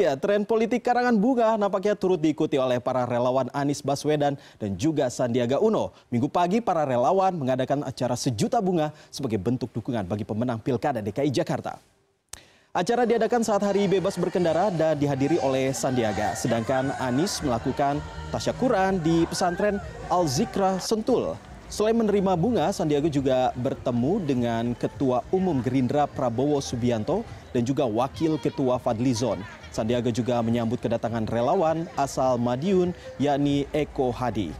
Ya, tren politik karangan bunga nampaknya turut diikuti oleh para relawan Anies Baswedan dan juga Sandiaga Uno. Minggu pagi, para relawan mengadakan acara sejuta bunga sebagai bentuk dukungan bagi pemenang Pilkada DKI Jakarta. Acara diadakan saat hari bebas berkendara dan dihadiri oleh Sandiaga. Sedangkan Anies melakukan tasyakuran di pesantren Al-Zikra Sentul Selain menerima bunga, Sandiaga juga bertemu dengan Ketua Umum Gerindra Prabowo Subianto dan juga Wakil Ketua Fadlizon. Sandiaga juga menyambut kedatangan relawan asal Madiun yakni Eko Hadi.